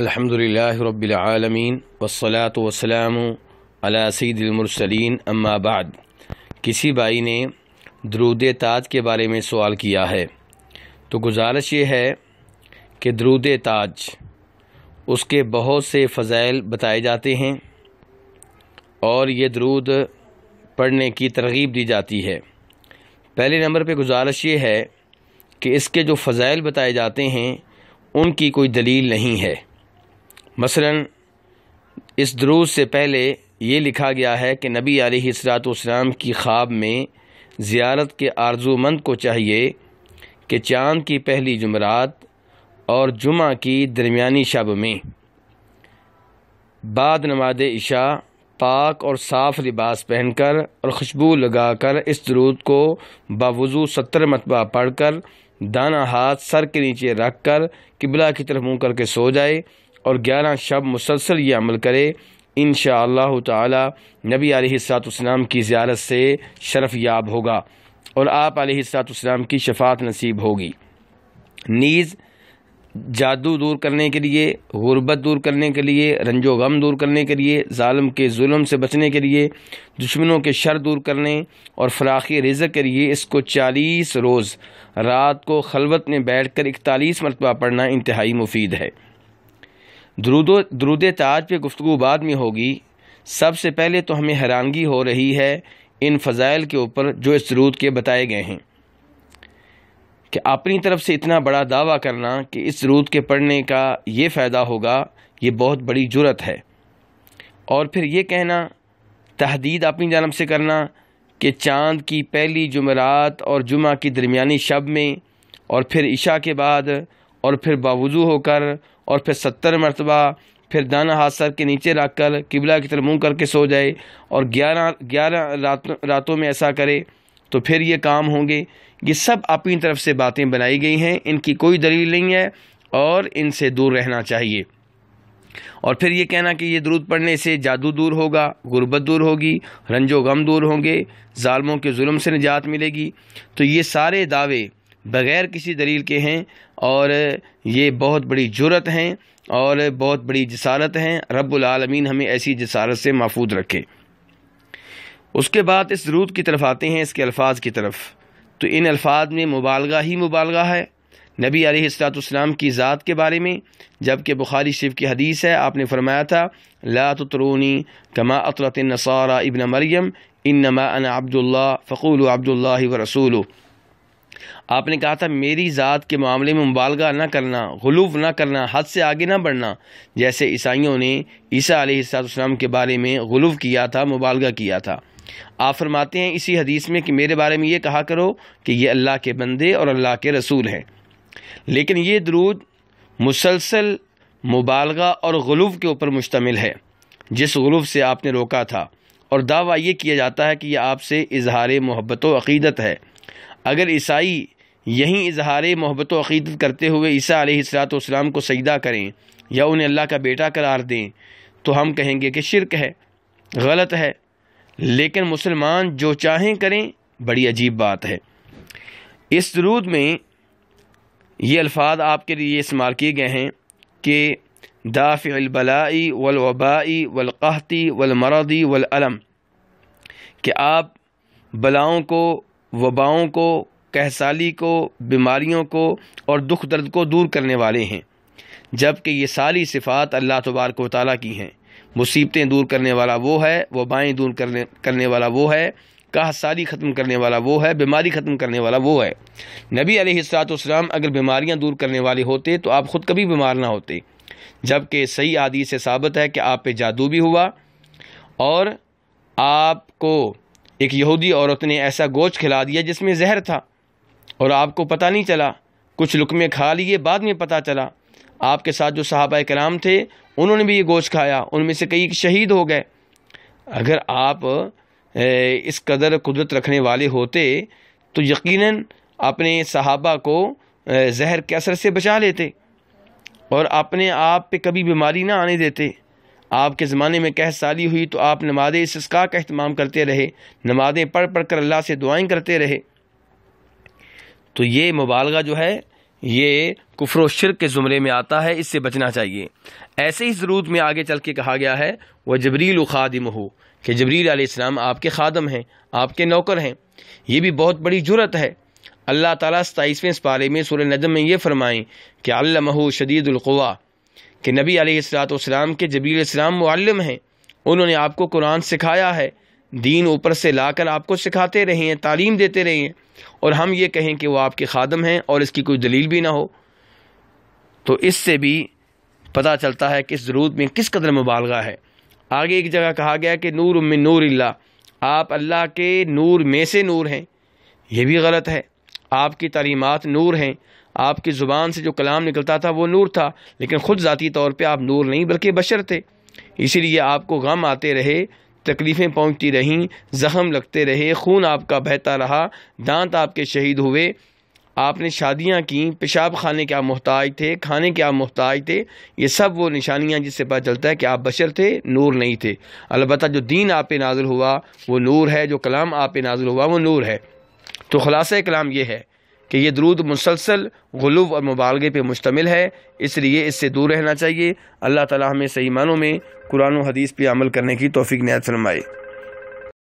الحمد للہ رب العالمین وصلاۃ سید المرسلین اما بعد کسی بھائی نے درود تاج کے بارے میں سوال کیا ہے تو گزارش یہ ہے کہ درود تاج اس کے بہت سے فضائل بتائے جاتے ہیں اور یہ درود پڑھنے کی ترغیب دی جاتی ہے پہلے نمبر پہ گزارش یہ ہے کہ اس کے جو فضائل بتائے جاتے ہیں ان کی کوئی دلیل نہیں ہے مثلاً اس دروس سے پہلے یہ لکھا گیا ہے کہ نبی علیہ حسرات والسلام کی خواب میں زیارت کے آرزو مند کو چاہیے کہ چاند کی پہلی جمعرات اور جمعہ کی درمیانی شب میں بعد نماز عشاء پاک اور صاف لباس پہن کر اور خوشبو لگا کر اس درود کو باوضو ستر مرتبہ پڑھ کر دانا ہاتھ سر کے نیچے رکھ کر قبلہ کی طرف منہ کر کے سو جائے اور گیارہ شب مسلسل یہ عمل کرے انشاءاللہ شاء اللہ نبی علیہ السلاط اسلام کی زیارت سے شرف یاب ہوگا اور آپ علیہ السلاط اسلام کی شفاعت نصیب ہوگی نیز جادو دور کرنے کے لیے غربت دور کرنے کے لیے رنج و غم دور کرنے کے لیے ظالم کے ظلم سے بچنے کے لیے دشمنوں کے شر دور کرنے اور فراخی رزق کے لیے اس کو چالیس روز رات کو خلوت میں بیٹھ کر اکتالیس مرتبہ پڑھنا انتہائی مفید ہے درود و درود تاج پہ گفتگو بعد میں ہوگی سب سے پہلے تو ہمیں حیرانگی ہو رہی ہے ان فضائل کے اوپر جو اس درود کے بتائے گئے ہیں کہ اپنی طرف سے اتنا بڑا دعویٰ کرنا کہ اس درود کے پڑھنے کا یہ فائدہ ہوگا یہ بہت بڑی جرت ہے اور پھر یہ کہنا تحدید اپنی جانب سے کرنا کہ چاند کی پہلی جمعرات اور جمعہ کی درمیانی شب میں اور پھر عشاء کے بعد اور پھر باوضو ہو کر اور پھر ستر مرتبہ پھر دانہ ہاتھ سر کے نیچے رکھ کر قبلہ کی طرح منہ کر کے سو جائے اور گیارہ گیارہ رات راتوں میں ایسا کرے تو پھر یہ کام ہوں گے یہ سب اپنی طرف سے باتیں بنائی گئی ہیں ان کی کوئی دلیل نہیں ہے اور ان سے دور رہنا چاہیے اور پھر یہ کہنا کہ یہ درود پڑھنے سے جادو دور ہوگا غربت دور ہوگی رنج و غم دور ہوں گے ظالموں کے ظلم سے نجات ملے گی تو یہ سارے دعوے بغیر کسی دلیل کے ہیں اور یہ بہت بڑی جرت ہیں اور بہت بڑی جسارت ہیں رب العالمین ہمیں ایسی جسارت سے محفوظ رکھے اس کے بعد اس درود کی طرف آتے ہیں اس کے الفاظ کی طرف تو ان الفاظ میں مبالغہ ہی مبالغہ ہے نبی علیہ السلاۃ اسلام کی ذات کے بارے میں جب کہ بخاری شیف کی حدیث ہے آپ نے فرمایا تھا لا تترونی کما اطلاطنصور ابن مریم انما انا عبد اللہ فقول عبد اللہ و رسول آپ نے کہا تھا میری ذات کے معاملے میں مبالغہ نہ کرنا غلوف نہ کرنا حد سے آگے نہ بڑھنا جیسے عیسائیوں نے عیسیٰ علیہ السلام کے بارے میں غلوف کیا تھا مبالغہ کیا تھا آپ فرماتے ہیں اسی حدیث میں کہ میرے بارے میں یہ کہا کرو کہ یہ اللہ کے بندے اور اللہ کے رسول ہیں لیکن یہ درود مسلسل مبالغہ اور غلوف کے اوپر مشتمل ہے جس غلوف سے آپ نے روکا تھا اور دعویٰ یہ کیا جاتا ہے کہ یہ آپ سے اظہار محبت و عقیدت ہے اگر عیسائی یہیں اظہار محبت و عقیدت کرتے ہوئے عیسیٰ علیہ حسرات والسلام کو سجدہ کریں یا انہیں اللہ کا بیٹا قرار دیں تو ہم کہیں گے کہ شرک ہے غلط ہے لیکن مسلمان جو چاہیں کریں بڑی عجیب بات ہے اس درود میں یہ الفاظ آپ کے لیے استعمال کیے گئے ہیں کہ دافع البلائی والوبائی والقحتی والمرضی والعلم کہ آپ بلاؤں کو وباؤں کو کہسالی کو بیماریوں کو اور دکھ درد کو دور کرنے والے ہیں جبکہ یہ ساری صفات اللہ تبارک و تعالیٰ کی ہیں مصیبتیں دور کرنے والا وہ ہے وبائیں دور کرنے کرنے والا وہ ہے کہ ساری ختم کرنے والا وہ ہے بیماری ختم کرنے والا وہ ہے نبی علیہ السلاط والسلام اگر بیماریاں دور کرنے والے ہوتے تو آپ خود کبھی بیمار نہ ہوتے جب کہ صحیح عادی سے ثابت ہے کہ آپ پہ جادو بھی ہوا اور آپ کو ایک یہودی عورت نے ایسا گوشت کھلا دیا جس میں زہر تھا اور آپ کو پتہ نہیں چلا کچھ لکمے کھا لیے بعد میں پتہ چلا آپ کے ساتھ جو صحابہ کرام تھے انہوں نے بھی یہ گوشت کھایا ان میں سے کئی شہید ہو گئے اگر آپ اس قدر قدرت رکھنے والے ہوتے تو یقیناً اپنے صحابہ کو زہر کے اثر سے بچا لیتے اور اپنے آپ پہ کبھی بیماری نہ آنے دیتے آپ کے زمانے میں کہہ سالی ہوئی تو آپ نماز اسسکا کا اہتمام کرتے رہے نمازیں پڑھ پڑھ کر اللہ سے دعائیں کرتے رہے تو یہ مبالغہ جو ہے یہ کفر و شرک کے زمرے میں آتا ہے اس سے بچنا چاہیے ایسے ہی ضرورت میں آگے چل کے کہا گیا ہے وہ جبریل خادم ہو کہ جبریل علیہ السلام آپ کے خادم ہیں آپ کے نوکر ہیں یہ بھی بہت بڑی جرت ہے اللہ تعالیٰ ستائیسویں اس پارے میں سورہ نظم میں یہ فرمائیں کہ اللہ شدید القوا کہ نبی علیہ السلاۃ والسلام کے جبیل اسلام معلم ہیں انہوں نے آپ کو قرآن سکھایا ہے دین اوپر سے لا کر آپ کو سکھاتے رہے ہیں تعلیم دیتے رہے ہیں اور ہم یہ کہیں کہ وہ آپ کے خادم ہیں اور اس کی کوئی دلیل بھی نہ ہو تو اس سے بھی پتہ چلتا ہے کہ اس ضرورت میں کس قدر مبالغہ ہے آگے ایک جگہ کہا گیا کہ نور من نور اللہ آپ اللہ کے نور میں سے نور ہیں یہ بھی غلط ہے آپ کی تعلیمات نور ہیں آپ کی زبان سے جو کلام نکلتا تھا وہ نور تھا لیکن خود ذاتی طور پہ آپ نور نہیں بلکہ بشر تھے اسی لیے آپ کو غم آتے رہے تکلیفیں پہنچتی رہیں زخم لگتے رہے خون آپ کا بہتا رہا دانت آپ کے شہید ہوئے آپ نے شادیاں کیں پیشاب خانے کے آپ محتاج تھے کھانے کے آپ محتاج تھے یہ سب وہ نشانیاں جس سے پتہ چلتا ہے کہ آپ بشر تھے نور نہیں تھے البتہ جو دین آپ پہ نازل ہوا وہ نور ہے جو کلام آپ پہ نازل ہوا وہ نور ہے تو خلاصہ کلام یہ ہے کہ یہ درود مسلسل غلوب اور مبالغے پہ مشتمل ہے اس لیے اس سے دور رہنا چاہیے اللہ تعالیٰ ہمیں صحیح معنوں میں قرآن و حدیث پہ عمل کرنے کی توفیق نائ فرمائے